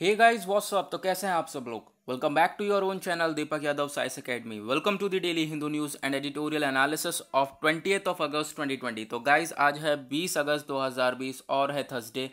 Hey guys what's up तो कैसे हैं आप सब लोग welcome back to your own channel Deepak Yadav science academy welcome to the daily Hindu news and editorial analysis of twenty of August 2020 तो guys आज है 20 अगस्त 2020 और है थर्सडे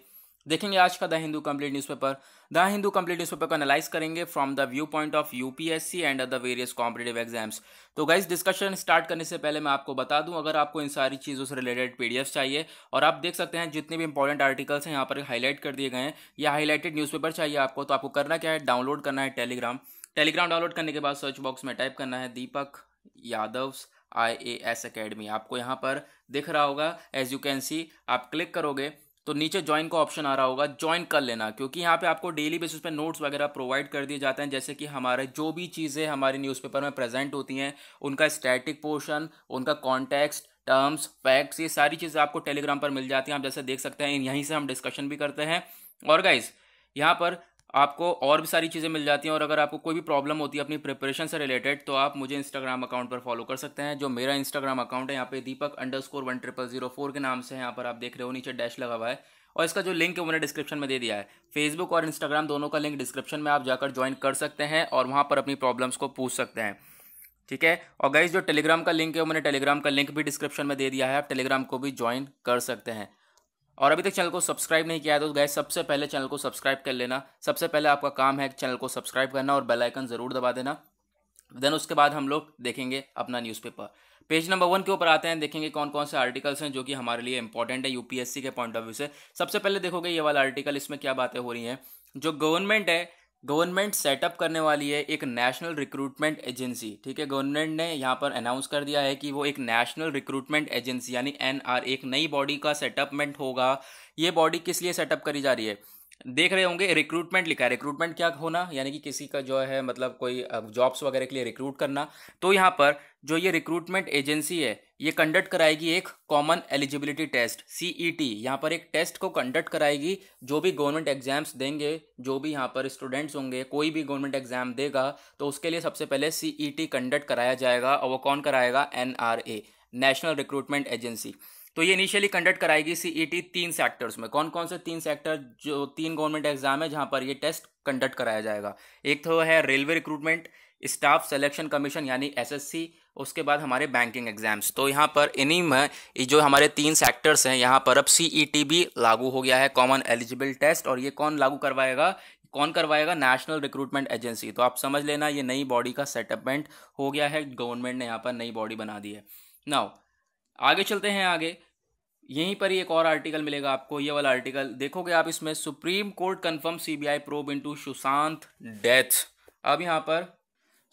देखेंगे आज का the Hindu complete newspaper the Hindu complete newspaper को एनालाइज करेंगे from the view point of UPSC and the various competitive exams तो गाइज डिस्कशन स्टार्ट करने से पहले मैं आपको बता दूं अगर आपको इन सारी चीज़ों से रिलेटेड पीडीएफ चाहिए और आप देख सकते हैं जितने भी इंपॉर्टेंट आर्टिकल्स हैं यहाँ पर हाईलाइट कर दिए गए हैं या हाईलाइटेड न्यूज़ चाहिए आपको तो आपको करना क्या है डाउनलोड करना है टेलीग्राम टेलीग्राम डाउनलोड करने के बाद सर्च बॉक्स में टाइप करना है Deepak Yadav I A S academy आपको यहाँ पर दिख रहा होगा एज यू कैन सी आप क्लिक करोगे तो नीचे ज्वाइन का ऑप्शन आ रहा होगा ज्वाइन कर लेना क्योंकि यहाँ पे आपको डेली बेसिस पे नोट्स वगैरह प्रोवाइड कर दिए जाते हैं जैसे कि हमारे जो भी चीज़ें हमारे न्यूज़पेपर में प्रेजेंट होती हैं उनका स्टैटिक पोर्शन उनका कॉन्टेक्स्ट टर्म्स फैक्ट्स ये सारी चीज़ें आपको टेलीग्राम पर मिल जाती हैं आप जैसे देख सकते हैं यहीं से हम डिस्कशन भी करते हैं और गाइज़ यहाँ पर आपको और भी सारी चीज़ें मिल जाती हैं और अगर आपको कोई भी प्रॉब्लम होती है अपनी प्रिपरेशन से रिलेटेड तो आप मुझे इंस्टाग्राम अकाउंट पर फॉलो कर सकते हैं जो मेरा इंस्टाग्राम अकाउंट है यहाँ पे Deepak underscore one triple zero four के नाम से यहाँ पर आप देख रहे हो नीचे डैश लगा हुआ है और इसका जो लिंक है उन्होंने डिस्क्रिप्शन में दे दिया है फेसबुक और इंस्टाग्राम दोनों का लिंक डिस्क्रिप्शन में आप जाकर ज्वाइन कर सकते हैं और वहाँ पर अपनी प्रॉब्लम्स को पूछ सकते हैं ठीक है और गाइज जो टेलीग्राम का लिंक है मैंने टेलीग्राम का लिंक भी डिस्क्रिप्शन में दे दिया है आप टेलीग्राम को भी ज्वाइन कर सकते हैं और अभी तक चैनल को सब्सक्राइब नहीं किया है तो गए सबसे पहले चैनल को सब्सक्राइब कर लेना सबसे पहले आपका काम है चैनल को सब्सक्राइब करना और बेल आइकन ज़रूर दबा देना देन उसके बाद हम लोग देखेंगे अपना न्यूज़पेपर पेज नंबर वन के ऊपर आते हैं देखेंगे कौन कौन से आर्टिकल्स हैं जो कि हमारे लिए इंपॉर्टेंट है यूपीएससी के पॉइंट ऑफ व्यू से सबसे पहले देखोगे ये वाला आर्टिकल इसमें क्या बातें हो रही हैं जो गवर्नमेंट है गवर्नमेंट सेटअप करने वाली है एक नेशनल रिक्रूटमेंट एजेंसी ठीक है गवर्नमेंट ने यहाँ पर अनाउंस कर दिया है कि वो एक नेशनल रिक्रूटमेंट एजेंसी यानी एनआर एक नई बॉडी का सेटअपमेंट होगा ये बॉडी किस लिए सेटअप करी जा रही है देख रहे होंगे रिक्रूटमेंट लिखा है रिक्रूटमेंट क्या होना यानी कि किसी का जो है मतलब कोई जॉब्स वगैरह के लिए रिक्रूट करना तो यहाँ पर जो ये रिक्रूटमेंट एजेंसी है ये कंडक्ट कराएगी एक कॉमन एलिजिबिलिटी टेस्ट सीईटी यहाँ पर एक टेस्ट को कंडक्ट कराएगी जो भी गवर्नमेंट एग्जाम्स देंगे जो भी यहाँ पर स्टूडेंट्स होंगे कोई भी गवर्नमेंट एग्जाम देगा तो उसके लिए सबसे पहले सीईटी कंडक्ट e कराया जाएगा और वो कौन कराएगा एनआरए नेशनल रिक्रूटमेंट एजेंसी तो ये इनिशियली कंडक्ट कराएगी टी e तीन सेक्टर्स में कौन कौन से तीन सेक्टर जो तीन गवर्नमेंट एग्जाम है जहाँ पर ये टेस्ट कंडक्ट कराया जाएगा एक तो है railway recruitment staff selection commission यानी एसएससी उसके बाद हमारे बैंकिंग एग्जाम्स तो यहाँ पर इन्हीं में जो हमारे तीन सेक्टर्स हैं यहाँ पर अब सीईटी e भी लागू हो गया है कॉमन एलिजिबल टेस्ट और ये कौन लागू करवाएगा कौन करवाएगा नेशनल रिक्रूटमेंट एजेंसी तो आप समझ लेना ये नई बॉडी का सेटअपमेंट हो गया है गवर्नमेंट ने यहाँ पर नई बॉडी बना दी है नाउ आगे चलते हैं आगे यहीं पर ही एक और आर्टिकल मिलेगा आपको ये वाला आर्टिकल देखोगे आप इसमें supreme court confirm CBI probe into Sushant death अब यहाँ पर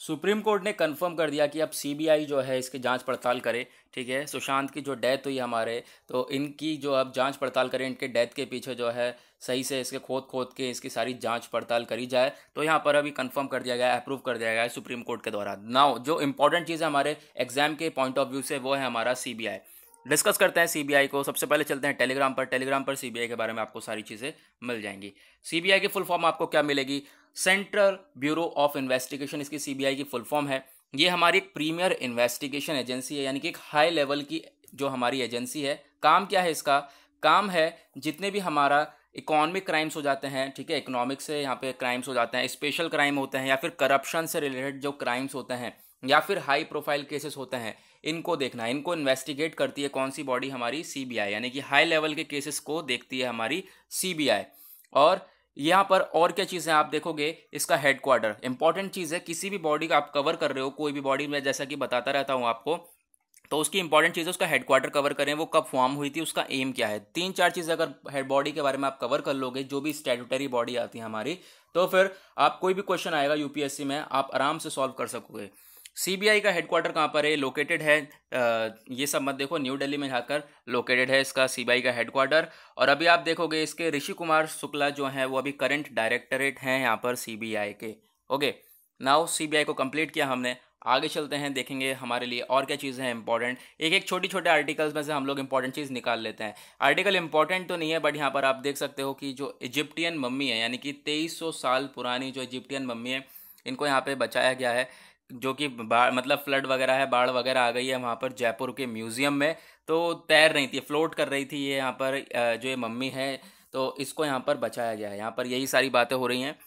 सुप्रीम कोर्ट ने कंफर्म कर दिया कि अब सीबीआई जो है इसकी जांच पड़ताल करे ठीक है सुशांत की जो डेथ हुई हमारे तो इनकी जो अब जांच पड़ताल करें इनके डेथ के पीछे जो है सही से इसके खोद खोद के इसकी सारी जांच पड़ताल करी जाए तो यहाँ पर अभी कंफर्म कर दिया गया अप्रूव कर दिया गया है सुप्रीम कोर्ट के द्वारा नाउ जो इंपॉर्टेंट चीज़ है हमारे एग्जाम के पॉइंट ऑफ व्यू से वो है हमारा सी डिस्कस करते हैं सीबीआई को सबसे पहले चलते हैं टेलीग्राम पर टेलीग्राम पर सीबीआई के बारे में आपको सारी चीज़ें मिल जाएंगी सीबीआई की फुल फॉर्म आपको क्या मिलेगी सेंट्रल ब्यूरो ऑफ इन्वेस्टिगेशन इसकी सीबीआई की फुल फॉर्म है ये हमारी एक प्रीमियर इन्वेस्टिगेशन एजेंसी है यानी कि एक हाई लेवल की जो हमारी एजेंसी है काम क्या है इसका काम है जितने भी हमारा इकोनॉमिक क्राइम्स हो जाते हैं ठीक है इकोनॉमिक से यहाँ पे क्राइम्स हो जाते हैं स्पेशल क्राइम होते हैं या फिर करप्शन से रिलेटेड जो क्राइम्स होते हैं या फिर हाई प्रोफाइल केसेस होते हैं इनको देखना है इनको इन्वेस्टिगेट करती है कौन सी बॉडी हमारी सीबीआई यानी कि हाई लेवल के केसेस को देखती है हमारी सीबीआई और यहाँ पर और क्या चीज़ें आप देखोगे इसका हेडक्वार्टर इंपॉर्टेंट चीज़ है किसी भी बॉडी का आप कवर कर रहे हो कोई भी बॉडी में जैसा कि बताता रहता हूँ आपको तो उसकी इंपॉर्टेंट चीज़ है उसका हेडक्वार्टर कवर करें वो कब फॉर्म हुई थी उसका एम क्या है तीन चार चीज़ अगर हेड बॉडी के बारे में आप कवर कर लोगे जो भी स्टेटूटरी बॉडी आती है हमारी तो फिर आप कोई भी क्वेश्चन आएगा यूपीएससी में आप आराम से सॉल्व कर सकोगे सीबीआई का हेडक्वार्टर कहाँ पर है लोकेटेड है ये सब मत देखो न्यू दिल्ली में जाकर लोकेटेड है इसका सीबीआई का हेडक्वार्टर और अभी आप देखोगे इसके ऋषि कुमार शुक्ला जो हैं वो अभी करंट डायरेक्टरेट हैं यहाँ पर सीबीआई के ओके नाउ सीबीआई को कंप्लीट किया हमने आगे चलते हैं देखेंगे हमारे लिए और क्या चीज़ें हैं इंपॉर्टेंट एक एक छोटी छोटे आर्टिकल्स में से हम लोग इंपॉर्टेंट चीज़ निकाल लेते हैं आर्टिकल इंपॉर्टेंट तो नहीं है बट यहाँ पर आप देख सकते हो कि जो इजिप्टियन मम्मी है यानी कि सौ साल पुरानी जो इजिप्टियन मम्मी है इनको यहाँ पे बचाया गया है जो कि मतलब फ्लड वगैरह है बाढ़ वगैरह आ गई है वहाँ पर जयपुर के म्यूज़ियम में तो तैर रही थी फ्लोट कर रही थी ये यहाँ पर जो ये मम्मी है तो इसको यहाँ पर बचाया गया है यहाँ पर यही सारी बातें हो रही हैं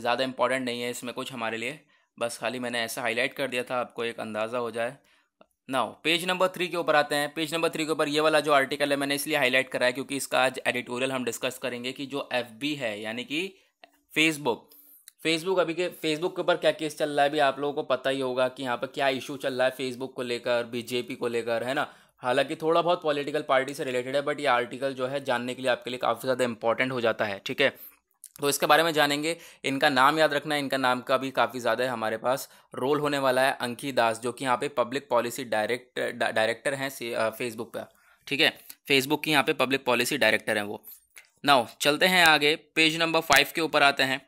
ज़्यादा इंपॉर्टेंट नहीं है इसमें कुछ हमारे लिए बस खाली मैंने ऐसा हाईलाइट कर दिया था आपको एक अंदाज़ा हो जाए नाउ पेज नंबर थ्री के ऊपर आते हैं पेज नंबर थ्री के ऊपर ये वाला जो आर्टिकल है मैंने इसलिए हाईलाइट करा है क्योंकि इसका आज एडिटोरियल हम डिस्कस करेंगे कि जो एफ है यानी कि फेसबुक फेसबुक अभी के फेसबुक के ऊपर क्या केस चल रहा है भी आप लोगों को पता ही होगा कि यहाँ पर क्या इशू चल रहा है फेसबुक को लेकर बीजेपी को लेकर है ना हालांकि थोड़ा बहुत पॉलिटिकल पार्टी से रिलेटेड है बट ये आर्टिकल जो है जानने के लिए आपके लिए काफ़ी ज़्यादा इंपॉर्टेंट हो जाता है ठीक है तो इसके बारे में जानेंगे इनका नाम याद रखना इनका नाम का भी काफ़ी ज़्यादा है हमारे पास रोल होने वाला है अंकी दास जो कि यहाँ पे पब्लिक पॉलिसी डायरेक्ट डायरेक्टर हैं फेसबुक पर ठीक है फेसबुक की यहाँ पे पब्लिक पॉलिसी डायरेक्टर हैं वो नाउ चलते हैं आगे पेज नंबर फाइव के ऊपर आते हैं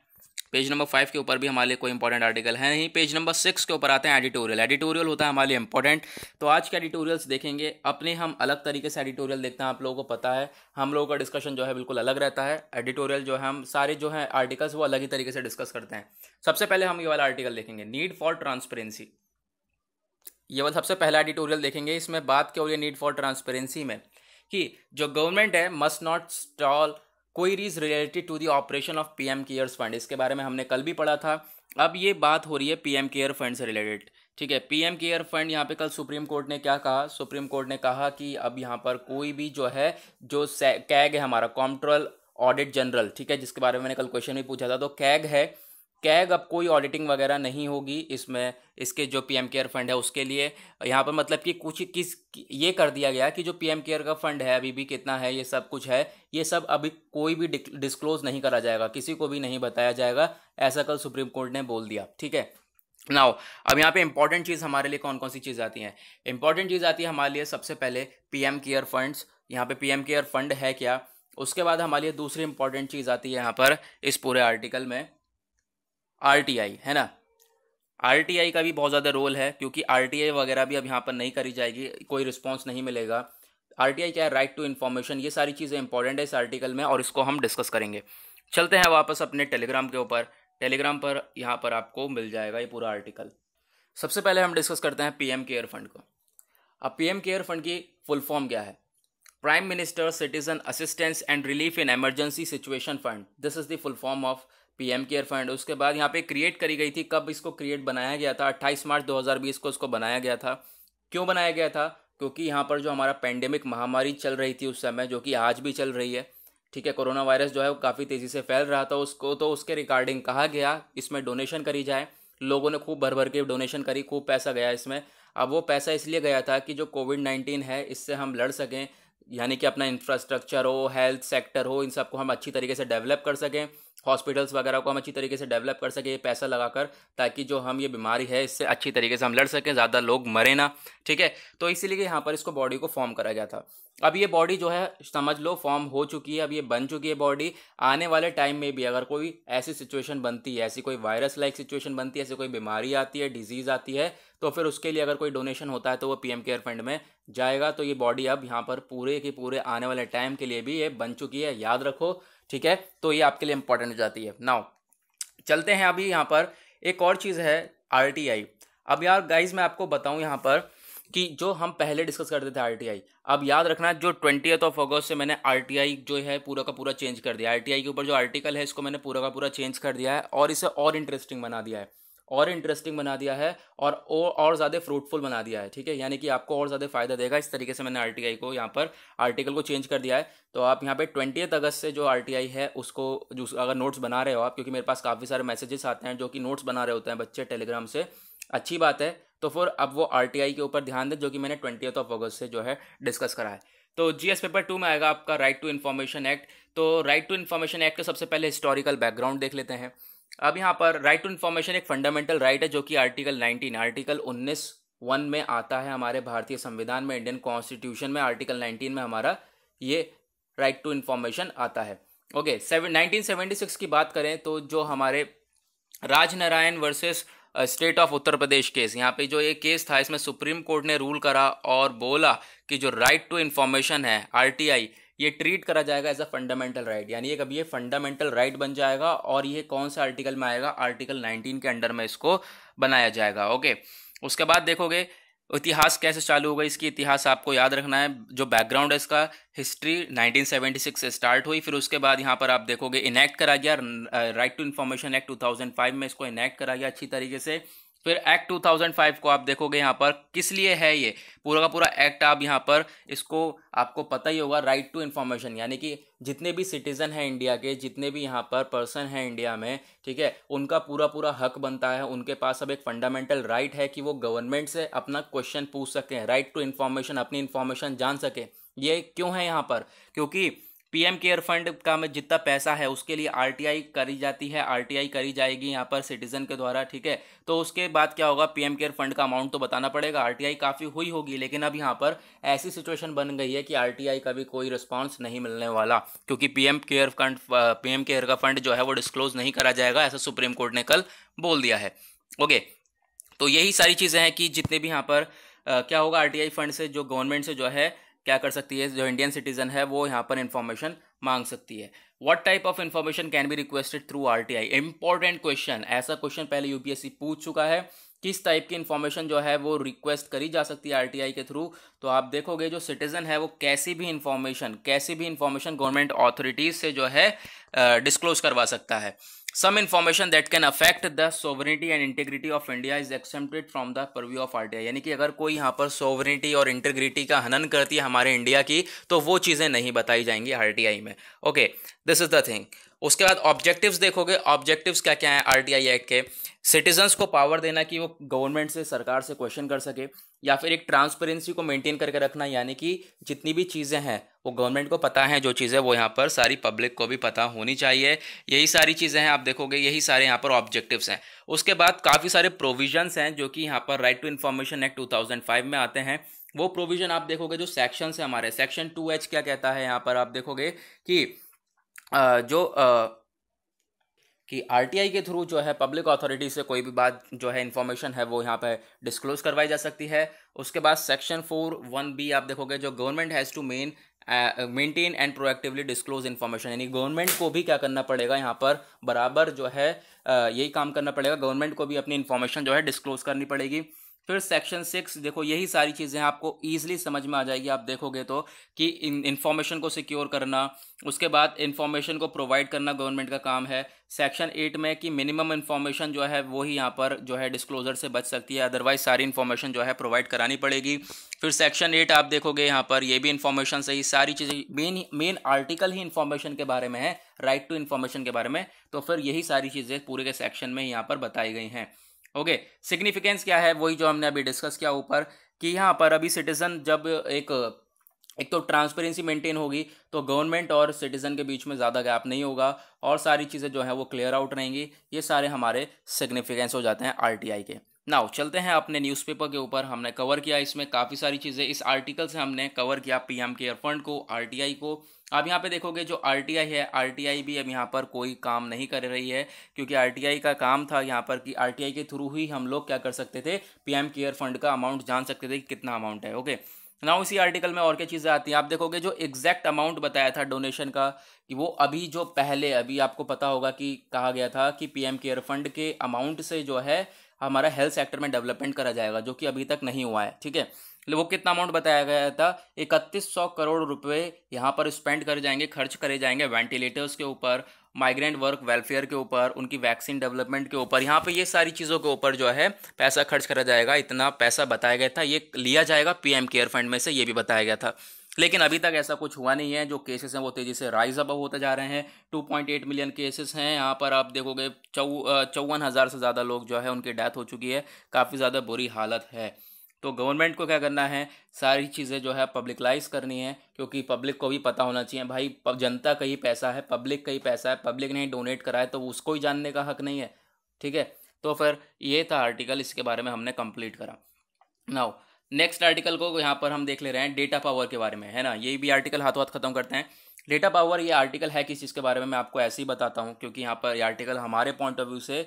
पेज नंबर फाइव के ऊपर भी हमारे लिए कोई इंपॉर्टेंट आर्टिकल है नहीं पेज नंबर सिक्स के ऊपर आते हैं एडिटोरियल एडिटोरियल होता है हमारे लिए इंपॉर्टेंट तो आज के एडिटोरियल्स देखेंगे अपने हम अलग तरीके से एडिटोरियल देखते हैं आप लोगों को पता है हम लोगों का डिस्कशन जो है बिल्कुल अलग रहता है एडिटोरियल जो है हम सारे जो है आर्टिकल्स वो अलग ही तरीके से डिस्कस करते हैं सबसे पहले हम ये वाला आर्टिकल देखेंगे नीड फॉर ट्रांसपेरेंसी ये वाला सबसे पहला एडिटोरियल देखेंगे इसमें बात क्या हो रही है नीड फॉर ट्रांसपेरेंसी में कि जो गवर्नमेंट है must not stall queries related to the operation of PM cares fund इसके बारे में हमने कल भी पढ़ा था अब ये बात हो रही है पीएम केयर फंड से रिलेटेड ठीक है पीएम केयर फंड यहाँ पे कल सुप्रीम कोर्ट ने क्या कहा सुप्रीम कोर्ट ने कहा कि अब यहाँ पर कोई भी जो है जो कैग है हमारा कॉम्ट्रोल ऑडिट जनरल ठीक है जिसके बारे में मैंने कल क्वेश्चन भी पूछा था तो कैग है कैग अब कोई ऑडिटिंग वगैरह नहीं होगी इसमें इसके जो पी एम केयर फंड है उसके लिए यहाँ पर मतलब कि कुछ किस ये कर दिया गया कि जो पी एम केयर का फंड है अभी भी कितना है ये सब कुछ है ये सब अभी कोई भी डिस्क्लोज नहीं करा जाएगा किसी को भी नहीं बताया जाएगा ऐसा कल सुप्रीम कोर्ट ने बोल दिया ठीक है नाउ अब यहाँ पे इंपॉर्टेंट चीज़ हमारे लिए कौन कौन सी चीज़ आती है इंपॉर्टेंट चीज़ आती है हमारे लिए सबसे पहले पी एम केयर फंड्स यहाँ पे एम केयर फंड है क्या उसके बाद हमारे लिए दूसरी इंपॉर्टेंट चीज़ आती है यहाँ पर इस पूरे आर्टिकल में आरटीआई है ना आरटीआई का भी बहुत ज़्यादा रोल है क्योंकि आरटीआई वगैरह भी अब यहाँ पर नहीं करी जाएगी कोई रिस्पॉन्स नहीं मिलेगा आरटीआई क्या है राइट टू इन्फॉर्मेशन ये सारी चीज़ें इंपॉर्टेंट है इस आर्टिकल में और इसको हम डिस्कस करेंगे चलते हैं वापस अपने टेलीग्राम के ऊपर टेलीग्राम पर यहाँ पर आपको मिल जाएगा ये पूरा आर्टिकल सबसे पहले हम डिस्कस करते हैं पीएम केयर फंड को अब पीएम केयर फंड की फुल फॉर्म क्या है prime minister citizen assistance and relief in emergency situation fund this is the full form of PM care fund उसके बाद यहाँ पे क्रिएट करी गई थी कब इसको क्रिएट बनाया गया था 28 मार्च 2020 को इसको बनाया गया था क्यों बनाया गया था क्योंकि यहाँ पर जो हमारा पेंडेमिक महामारी चल रही थी उस समय जो कि आज भी चल रही है ठीक है कोरोना वायरस जो है वो काफ़ी तेज़ी से फैल रहा था उसको तो उसके रिगार्डिंग कहा गया इसमें डोनेशन करी जाए लोगों ने खूब भर भर के डोनेशन करी खूब पैसा गया इसमें अब वो पैसा इसलिए गया था कि जो कोविड नाइन्टीन है इससे हम लड़ सकें यानी कि अपना इंफ्रास्ट्रक्चर हो हेल्थ सेक्टर हो इन सबको हम अच्छी तरीके से डेवलप कर सकें हॉस्पिटल्स वगैरह को हम अच्छी तरीके से डेवलप कर सकें पैसा लगाकर ताकि जो हम ये बीमारी है इससे अच्छी तरीके से हम लड़ सकें ज़्यादा लोग मरे ना ठीक है तो इसीलिए यहाँ पर इसको बॉडी को फॉर्म करा गया था अब ये बॉडी जो है समझ लो फॉर्म हो चुकी है अब ये बन चुकी है बॉडी आने वाले टाइम में भी अगर कोई ऐसी सिचुएशन बनती है ऐसी कोई वायरस लाइक सिचुएशन बनती है ऐसी कोई बीमारी आती है डिजीज़ आती है तो फिर उसके लिए अगर कोई डोनेशन होता है तो वो पीएम केयर फंड में जाएगा तो ये बॉडी अब यहाँ पर पूरे के पूरे आने वाले टाइम के लिए भी ये बन चुकी है याद रखो ठीक है तो ये आपके लिए इंपॉर्टेंट हो जाती है नाउ चलते हैं अभी यहाँ पर एक और चीज़ है आर अब यार गाइज मैं आपको बताऊँ यहाँ पर कि जो हम पहले डिस्कस करते थे आरटीआई अब याद रखना जो ट्वेंटी ऑफ अगस्त से मैंने आरटीआई जो है पूरा का पूरा चेंज कर दिया आरटीआई के ऊपर जो आर्टिकल है इसको मैंने पूरा का पूरा चेंज कर दिया है और इसे और इंटरेस्टिंग बना दिया है और इंटरेस्टिंग बना दिया है और और ज़्यादा फ्रूटफुल बना दिया है ठीक है यानी कि आपको और ज़्यादा फायदा देगा इस तरीके से मैंने आर को यहाँ पर आर्टिकल को चेंज कर दिया है तो आप यहाँ पे ट्वेंटी अगस्त से जो आर है उसको जो अगर नोट्स बना रहे हो आप क्योंकि मेरे पास काफ़ी सारे मैसेजेस आते हैं जो कि नोट्स बना रहे होते हैं बच्चे टेलीग्राम से अच्छी बात है तो फिर अब वो आर के ऊपर ध्यान दें जो कि मैंने ट्वेंटी ऑफ अगस्त से जो है डिस्कस करा है तो जीएस पेपर टू में आएगा आपका राइट टू इन्फॉर्मेशन एक्ट तो राइट टू इन्फॉर्मेशन एक्ट का सबसे पहले हिस्टोरिकल बैकग्राउंड देख लेते हैं अब यहाँ पर राइट टू इन्फॉर्मेशन एक फंडामेंटल राइट है जो कि आर्टिकल 19 आर्टिकल 19 वन में आता है हमारे भारतीय संविधान में इंडियन कॉन्स्टिट्यूशन में आर्टिकल 19 में हमारा ये राइट टू इन्फॉर्मेशन आता है ओके सेवन 1976 की बात करें तो जो हमारे Rajnarayan versus state of Uttar Pradesh case यहाँ पे जो ये केस था इसमें सुप्रीम कोर्ट ने रूल करा और बोला कि जो राइट टू इन्फॉर्मेशन है आरटीआई ये ट्रीट करा जाएगा एज अ फंडामेंटल राइट यानी एक अब ये फंडामेंटल राइट बन जाएगा और ये कौन सा आर्टिकल में आएगा आर्टिकल 19 के अंडर में इसको बनाया जाएगा ओके उसके बाद देखोगे इतिहास कैसे चालू होगा इसकी इतिहास आपको याद रखना है जो बैकग्राउंड है इसका हिस्ट्री 1976 से स्टार्ट हुई फिर उसके बाद यहाँ पर आप देखोगे इनैक्ट करा गया राइट टू इन्फॉर्मेशन एक्ट 2005 में इसको इनैक्ट करा गया अच्छी तरीके से फिर एक्ट 2005 को आप देखोगे यहाँ पर किस लिए है ये पूरा का पूरा एक्ट आप यहाँ पर इसको आपको पता ही होगा राइट टू इन्फॉर्मेशन यानी कि जितने भी सिटीज़न हैं इंडिया के जितने भी यहाँ पर पर्सन हैं इंडिया में ठीक है उनका पूरा पूरा हक बनता है उनके पास अब एक फंडामेंटल राइट है कि वो गवर्नमेंट से अपना क्वेश्चन पूछ सकें राइट टू इन्फॉर्मेशन अपनी इन्फॉर्मेशन जान सकें ये क्यों है यहाँ पर क्योंकि पीएम केयर फंड का में जितना पैसा है उसके लिए आरटीआई करी जाती है आरटीआई करी जाएगी यहाँ पर सिटीजन के द्वारा ठीक है तो उसके बाद क्या होगा पीएम केयर फंड का अमाउंट तो बताना पड़ेगा आरटीआई काफ़ी हुई होगी लेकिन अब यहाँ पर ऐसी सिचुएशन बन गई है कि आरटीआई का भी कोई रिस्पॉन्स नहीं मिलने वाला क्योंकि PM care fund PM care का फंड जो है वो डिस्क्लोज नहीं करा जाएगा ऐसा सुप्रीम कोर्ट ने कल बोल दिया है ओके तो यही सारी चीज़ें हैं कि जितने भी यहाँ पर क्या होगा आरटीआई फंड से जो गवर्नमेंट से जो है क्या कर सकती है जो इंडियन सिटीजन है वो यहाँ पर इन्फॉर्मेशन मांग सकती है what type of information can be requested through R T I important question ऐसा क्वेश्चन पहले यूपीएससी पूछ चुका है किस टाइप की इन्फॉर्मेशन जो है वो रिक्वेस्ट करी जा सकती है आरटीआई के थ्रू तो आप देखोगे जो सिटीजन है वो कैसी भी इंफॉर्मेशन कैसी भी इंफॉर्मेशन गवर्नमेंट ऑथोरिटीज से जो है डिस्क्लोज करवा सकता है some information that can affect the sovereignty and integrity of India is exempted from the purview of RTI यानी कि अगर कोई यहाँ पर सोवरेनिटी और इंटीग्रिटी का हनन करती है हमारे इंडिया की तो वो चीज़ें नहीं बताई जाएंगी आर में okay this is the thing उसके बाद ऑब्जेक्टिव्स देखोगे ऑब्जेक्टिव्स क्या क्या टी आरटीआई एक्ट के सिटीजन्स को पावर देना कि वो गवर्नमेंट से सरकार से क्वेश्चन कर सके या फिर एक ट्रांसपेरेंसी को मेंटेन करके रखना यानी कि जितनी भी चीज़ें हैं वो गवर्नमेंट को पता है जो चीज़ें वो यहाँ पर सारी पब्लिक को भी पता होनी चाहिए यही सारी चीज़ें हैं आप देखोगे यही सारे यहाँ पर ऑब्जेक्टिव्स हैं उसके बाद काफ़ी सारे प्रोविजन हैं जो कि यहाँ पर right to information act two में आते हैं वो प्रोविजन आप देखोगे जो सेक्शन है हमारे सेक्शन टू एच क्या कहता है यहाँ पर आप देखोगे कि जो कि आरटीआई के थ्रू जो है पब्लिक अथॉरिटी से कोई भी बात जो है इन्फॉर्मेशन है वो यहाँ पे डिस्क्लोज करवाई जा सकती है उसके बाद सेक्शन फोर वन बी आप देखोगे जो government has to main maintain and proactively disclose information यानी गवर्नमेंट को भी क्या करना पड़ेगा यहाँ पर बराबर जो है यही काम करना पड़ेगा गवर्नमेंट को भी अपनी इन्फॉर्मेशन जो है डिस्क्लोज करनी पड़ेगी फिर सेक्शन सिक्स देखो यही सारी चीज़ें आपको ईजिली समझ में आ जाएगी आप देखोगे तो कि इन्फॉर्मेशन को सिक्योर करना उसके बाद इन्फॉर्मेशन को प्रोवाइड करना गवर्नमेंट का काम है सेक्शन एट में कि मिनिमम इन्फॉर्मेशन जो है वो ही यहाँ पर जो है डिस्क्लोजर से बच सकती है अदरवाइज सारी इन्फॉर्मेशन जो है प्रोवाइड करानी पड़ेगी फिर सेक्शन एट आप देखोगे यहाँ पर ये भी इन्फॉर्मेशन सही सारी चीज़ें मेन मेन आर्टिकल ही इन्फॉर्मेशन के बारे में है राइट टू इन्फॉर्मेशन के बारे में तो फिर यही सारी चीज़ें पूरे के सेक्शन में यहाँ पर बताई गई हैं ओके सिग्निफिकेंस क्या है वही जो हमने अभी डिस्कस किया ऊपर कि यहाँ पर अभी सिटीजन जब एक एक तो ट्रांसपेरेंसी मेंटेन होगी तो गवर्नमेंट और सिटीजन के बीच में ज़्यादा गैप नहीं होगा और सारी चीज़ें जो है वो क्लियर आउट रहेंगी ये सारे हमारे सिग्निफिकेंस हो जाते हैं आरटीआई के नाउ चलते हैं अपने न्यूज़पेपर के ऊपर हमने कवर किया इसमें काफ़ी सारी चीज़ें इस आर्टिकल से हमने कवर किया पीएम केयर फंड को आरटीआई को आप यहाँ पे देखोगे जो आरटीआई है आरटीआई भी अब यहाँ पर कोई काम नहीं कर रही है क्योंकि आरटीआई का काम था यहाँ पर कि आरटीआई के थ्रू ही हम लोग क्या कर सकते थे पीएम केयर फंड का अमाउंट जान सकते थे कि कितना अमाउंट है ओके नाउ इसी आर्टिकल में और क्या चीज़ें आती हैं आप देखोगे जो एग्जैक्ट अमाउंट बताया था डोनेशन का कि वो अभी जो पहले अभी आपको पता होगा कि कहा गया था कि पीएम केयर फंड के अमाउंट से जो है हमारा हेल्थ सेक्टर में डेवलपमेंट करा जाएगा जो कि अभी तक नहीं हुआ है ठीक है वो कितना अमाउंट बताया गया था इकतीस सौ करोड़ रुपए यहाँ पर स्पेंड करे जाएंगे खर्च करे जाएंगे वेंटिलेटर्स के ऊपर माइग्रेंट वर्क वेलफेयर के ऊपर उनकी वैक्सीन डेवलपमेंट के ऊपर यहाँ पे ये सारी चीज़ों के ऊपर जो है पैसा खर्च करा जाएगा इतना पैसा बताया गया था ये लिया जाएगा पीएम केयर फंड में से ये भी बताया गया था लेकिन अभी तक ऐसा कुछ हुआ नहीं है जो केसेस हैं वो तेज़ी से राइज अप होते जा रहे हैं 2.8 मिलियन केसेस हैं यहाँ पर आप देखोगे चौ चौवन हज़ार से ज़्यादा लोग जो है उनकी डेथ हो चुकी है काफ़ी ज़्यादा बुरी हालत है तो गवर्नमेंट को क्या करना है सारी चीज़ें जो है पब्लिकलाइज करनी है क्योंकि पब्लिक को भी पता होना चाहिए भाई जनता का ही पैसा है पब्लिक का ही पैसा है पब्लिक ने डोनेट करा है तो उसको ही जानने का हक नहीं है ठीक है तो फिर ये था आर्टिकल इसके बारे में हमने कंप्लीट करा नाउ नेक्स्ट आर्टिकल को यहाँ पर हम देख ले रहे हैं डेटा पावर के बारे में है ना ये भी आर्टिकल हाथों हाथ खत्म करते हैं डेटा पावर ये आर्टिकल है किस चीज़ के बारे में मैं आपको ऐसे ही बताता हूँ क्योंकि यहाँ पर ये आर्टिकल हमारे पॉइंट ऑफ व्यू से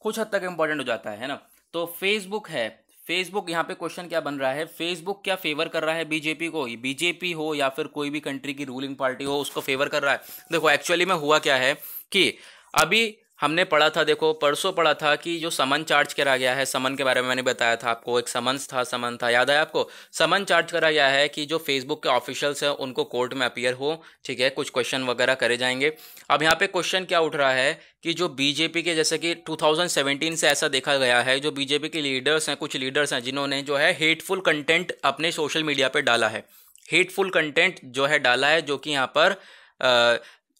कुछ हद तक इंपॉर्टेंट हो जाता है ना तो फेसबुक है फेसबुक यहाँ पे क्वेश्चन क्या बन रहा है फेसबुक क्या फेवर कर रहा है बीजेपी को बीजेपी हो या फिर कोई भी कंट्री की रूलिंग पार्टी हो उसको फेवर कर रहा है देखो एक्चुअली में हुआ क्या है कि अभी हमने पढ़ा था देखो परसों पढ़ा था कि जो समन चार्ज करा गया है समन के बारे में मैंने बताया था आपको एक समन्स था समन था याद आया आपको समन चार्ज करा गया है कि जो फेसबुक के ऑफिशियल्स हैं उनको कोर्ट में अपियर हो ठीक है कुछ क्वेश्चन वगैरह करे जाएंगे अब यहाँ पे क्वेश्चन क्या उठ रहा है कि जो बीजेपी के जैसे कि 2017 से ऐसा देखा गया है जो बीजेपी के लीडर्स हैं कुछ लीडर्स हैं जिन्होंने जो है हेटफुल कंटेंट अपने सोशल मीडिया पर डाला है हेटफुल कंटेंट जो है डाला है जो कि यहाँ पर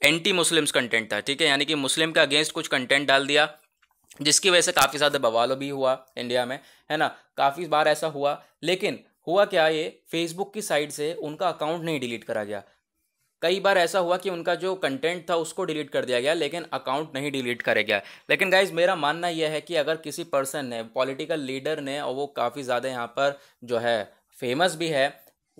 एंटी मुस्लिम्स कंटेंट था ठीक है यानी कि मुस्लिम के अगेंस्ट कुछ कंटेंट डाल दिया जिसकी वजह से काफ़ी ज़्यादा बवाल भी हुआ इंडिया में है ना काफ़ी बार ऐसा हुआ लेकिन हुआ क्या ये फेसबुक की साइड से उनका अकाउंट नहीं डिलीट करा गया कई बार ऐसा हुआ कि उनका जो कंटेंट था उसको डिलीट कर दिया गया लेकिन अकाउंट नहीं डिलीट करे गया लेकिन गाइज मेरा मानना यह है कि अगर किसी पर्सन ने पॉलिटिकल लीडर ने और वो काफ़ी ज़्यादा यहाँ पर जो है फेमस भी है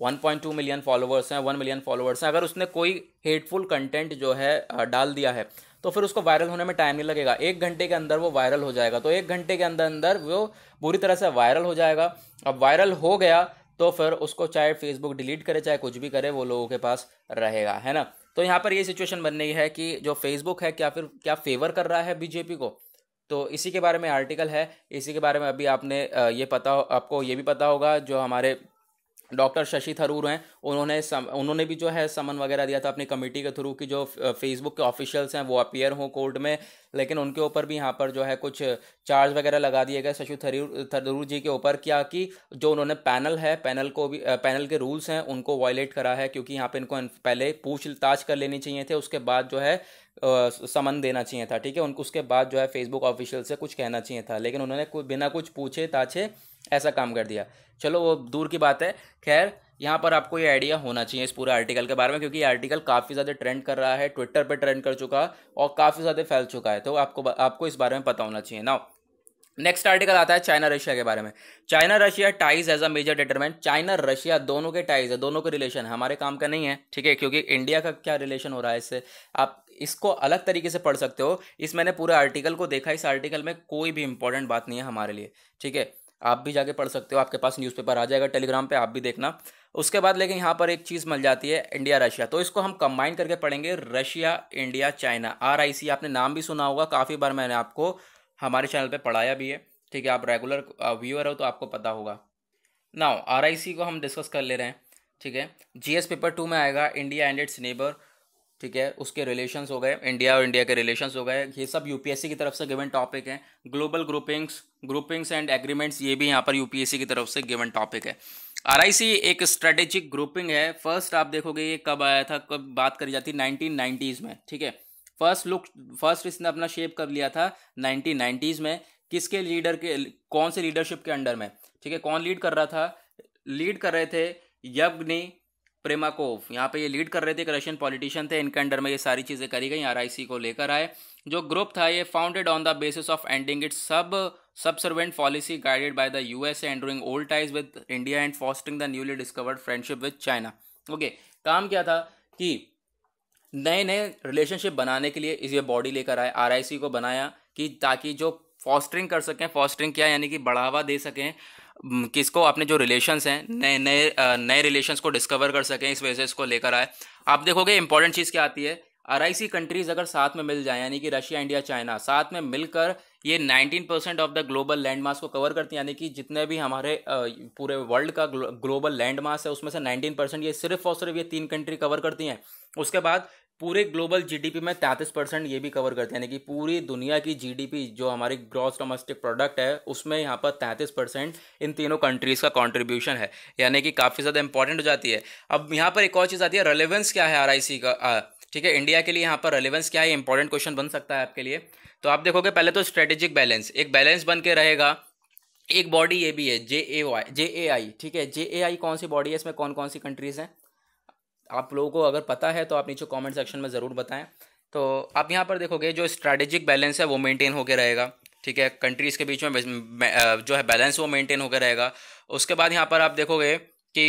1.2 मिलियन फॉलोवर्स हैं 1 मिलियन फॉलोवर्स हैं अगर उसने कोई हेटफुल कंटेंट जो है डाल दिया है तो फिर उसको वायरल होने में टाइम नहीं लगेगा एक घंटे के अंदर वो वायरल हो जाएगा तो एक घंटे के अंदर अंदर वो बुरी तरह से वायरल हो जाएगा अब वायरल हो गया तो फिर उसको चाहे फेसबुक डिलीट करे चाहे कुछ भी करे वो लोगों के पास रहेगा है ना तो यहाँ पर ये सिचुएशन बन रही है कि जो फेसबुक है क्या फिर क्या फेवर कर रहा है बीजेपी को तो इसी के बारे में आर्टिकल है इसी के बारे में अभी आपने ये पता आपको ये भी पता होगा जो हमारे डॉक्टर शशि थरूर हैं उन्होंने सम, उन्होंने भी जो है समन वगैरह दिया था अपनी कमेटी के थ्रू कि जो फेसबुक के ऑफिशियल्स हैं वो अपियर हों कोर्ट में लेकिन उनके ऊपर भी यहाँ पर जो है कुछ चार्ज वगैरह लगा दिए गए शशि थरूर थरूर जी के ऊपर क्या कि जो उन्होंने पैनल है पैनल को भी पैनल के रूल्स हैं उनको वायलेट करा है क्योंकि यहाँ पर इनको पहले पूछताछ कर लेनी चाहिए थे उसके बाद जो है समन देना चाहिए था ठीक है उनको उसके बाद जो है फेसबुक ऑफिशियल से कुछ कहना चाहिए था लेकिन उन्होंने बिना कुछ पूछे ताछे ऐसा काम कर दिया चलो वो दूर की बात है खैर यहाँ पर आपको ये आइडिया होना चाहिए इस पूरे आर्टिकल के बारे में क्योंकि ये आर्टिकल काफ़ी ज़्यादा ट्रेंड कर रहा है ट्विटर पर ट्रेंड कर चुका और काफ़ी ज़्यादा फैल चुका है तो आपको आपको इस बारे में पता होना चाहिए ना नेक्स्ट आर्टिकल आता है चाइना रशिया के बारे में China Russia ties as a major determent China Russia दोनों के टाइज है दोनों के रिलेशन है हमारे काम का नहीं है ठीक है क्योंकि इंडिया का क्या रिलेशन हो रहा है इससे आप इसको अलग तरीके से पढ़ सकते हो इस मैंने पूरे आर्टिकल को देखा इस आर्टिकल में कोई भी इंपॉर्टेंट बात नहीं है हमारे लिए ठीक है आप भी जाके पढ़ सकते हो आपके पास न्यूज़पेपर आ जाएगा टेलीग्राम पे आप भी देखना उसके बाद लेकिन यहाँ पर एक चीज़ मिल जाती है इंडिया रशिया तो इसको हम कंबाइन करके पढ़ेंगे रशिया इंडिया चाइना आर आपने नाम भी सुना होगा काफ़ी बार मैंने आपको हमारे चैनल पर पढ़ाया भी है ठीक है आप रेगुलर व्यूअर uh, हो तो आपको पता होगा नाउ आर को हम डिस्कस कर ले रहे हैं ठीक है जी पेपर टू में आएगा इंडिया एंड इट्स नेबर ठीक है उसके रिलेशंस हो गए इंडिया और इंडिया के रिलेशंस हो गए ये सब यूपीएससी की तरफ से गिवन टॉपिक है global groupings groupings and agreements ये भी यहाँ पर यूपीएससी की तरफ से गिवन टॉपिक है आरआईसी एक स्ट्रेटेजिक ग्रुपिंग है फर्स्ट आप देखोगे ये कब आया था कब बात करी जाती नाइनटीन नाइन्टीज़ में ठीक है फर्स्ट लुक फर्स्ट इसने अपना शेप कब लिया था नाइनटीन नाइन्टीज़ में किसके लीडर के कौन से लीडरशिप के अंडर में ठीक है कौन लीड कर रहा था लीड कर रहे थे यज्ञ प्रेमाकोव यहाँ पे ये लीड कर रहे थे एक रशियन पॉलिटिशियन थे इनके अंडर में ये सारी चीज़ें करी गई आर को लेकर आए जो ग्रुप था ये founded on the basis of ending its sub subservient policy guided by the U S drawing old ties with India and fostering the newly discovered friendship with China okay काम क्या था कि नए नए रिलेशनशिप बनाने के लिए इस ये बॉडी लेकर आए आर को बनाया कि ताकि जो फॉस्टरिंग कर सकें फॉस्टरिंग क्या यानी कि बढ़ावा दे सकें किसको अपने जो रिलेशंस हैं नए नए नए रिलेशंस को डिस्कवर कर सकें इस वजह को लेकर आए आप देखोगे इंपॉर्टेंट चीज़ क्या आती है अराईसी कंट्रीज़ अगर साथ में मिल जाए यानी कि रशिया इंडिया चाइना साथ में मिलकर ये 19 percent of the global landmarks को कवर करती है यानी कि जितने भी हमारे पूरे वर्ल्ड का ग्लोबल लैंड मार्क्स है उसमें से 19 परसेंट ये सिर्फ और सिर्फ ये तीन कंट्री कवर करती हैं उसके बाद पूरे ग्लोबल जीडीपी में 33 परसेंट ये भी कवर करते हैं यानी कि पूरी दुनिया की जीडीपी जो हमारी ग्रॉस डोमेस्टिक प्रोडक्ट है उसमें यहाँ पर तैंतीस परसेंट इन तीनों कंट्रीज़ का कंट्रीब्यूशन है यानी कि काफ़ी ज़्यादा इंपॉर्टेंट हो जाती है अब यहाँ पर एक और चीज़ आती है रेलिवेंस क्या है आर का आ, ठीक है इंडिया के लिए यहाँ पर रेलिवेंस क्या है इंपॉर्टेंट क्वेश्चन बन सकता है आपके लिए तो आप देखोगे पहले तो स्ट्रेटेजिक बैलेंस एक बैलेंस बन के रहेगा एक बॉडी ये भी है जे ए वाई जे ए आई ठीक है जे ए आई कौन सी बॉडी है इसमें कौन कौन सी कंट्रीज़ हैं आप लोगों को अगर पता है तो आप नीचे कमेंट सेक्शन में ज़रूर बताएं तो आप यहाँ पर देखोगे जो स्ट्रैटेजिक बैलेंस है वो मेंटेन होकर रहेगा ठीक है कंट्रीज़ के बीच में जो है बैलेंस वो मेंटेन होकर रहेगा उसके बाद यहाँ पर आप देखोगे कि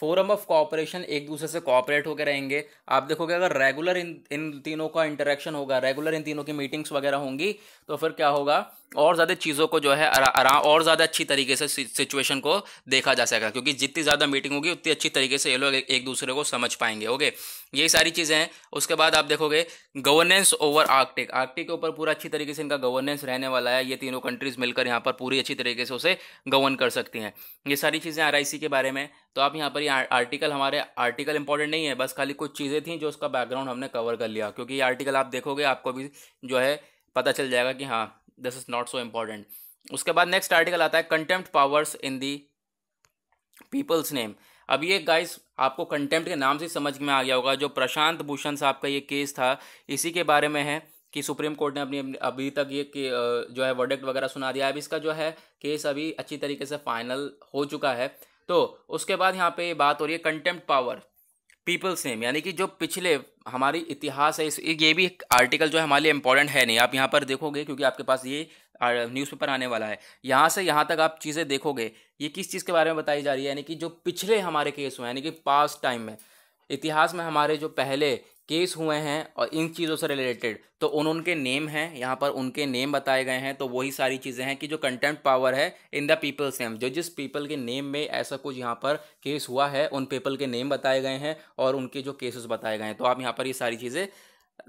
फोरम ऑफ कॉपरेशन एक दूसरे से कॉपरेट होकर रहेंगे आप देखोगे अगर रेगुलर इन इन तीनों का इंटरेक्शन होगा रेगुलर इन तीनों की मीटिंग्स वगैरह होंगी तो फिर क्या होगा और ज़्यादा चीज़ों को जो है आराम और ज़्यादा अच्छी तरीके से सिचुएशन को देखा जा सकेगा क्योंकि जितनी ज़्यादा मीटिंग होगी उतनी अच्छी तरीके से ये लोग एक दूसरे को समझ पाएंगे ओके यही सारी चीज़ें हैं उसके बाद आप देखोगे गवर्नेंस ओवर आर्कटिक आर्कटिक के ऊपर पूरा अच्छी तरीके से इनका गवर्नेंस रहने वाला है ये तीनों कंट्रीज़ मिलकर यहाँ पर पूरी अच्छी तरीके से उसे गवर्न कर सकती हैं ये सारी चीज़ें आर के बारे में तो आप यहाँ पर ये आर्टिकल हमारे आर्टिकल इंपॉर्टेंट नहीं है बस खाली कुछ चीज़ें थी जो उसका बैकग्राउंड हमने कवर कर लिया क्योंकि ये आर्टिकल आप देखोगे आपको भी जो है पता चल जाएगा कि हाँ this is not so important उसके बाद नेक्स्ट आर्टिकल आता है contempt powers in the people's name अब ये गाइस आपको कंटेम्प्ट के नाम से समझ में आ गया होगा जो प्रशांत भूषण साहब का ये केस था इसी के बारे में है कि सुप्रीम कोर्ट ने अपनी अभी तक ये के जो है वर्डेक्ट वगैरह सुना दिया अब इसका जो है केस अभी अच्छी तरीके से फाइनल हो चुका है तो उसके बाद यहाँ पे बात हो रही है कंटेम्प्ट पावर पीपल्स नेम यानी कि जो पिछले हमारी इतिहास है इस ये भी एक आर्टिकल जो है हमारे लिए इंपॉर्टेंट है नहीं आप यहाँ पर देखोगे क्योंकि आपके पास ये न्यूज़पेपर आने वाला है यहाँ से यहाँ तक आप चीज़ें देखोगे ये किस चीज़ के बारे में बताई जा रही है यानी कि जो पिछले हमारे केस हुए यानी कि पास्ट टाइम में इतिहास में हमारे जो पहले केस हुए हैं और इन चीज़ों से रिलेटेड तो उन उनके नेम हैं यहाँ पर उनके नेम बताए गए हैं तो वही सारी चीज़ें हैं कि जो कंटेंट पावर है इन द पीपल सेम जो जिस पीपल के नेम में ऐसा कुछ यहाँ पर केस हुआ है उन पीपल के नेम बताए गए हैं और उनके जो केसेस बताए गए हैं तो आप यहाँ पर ये यह सारी चीज़ें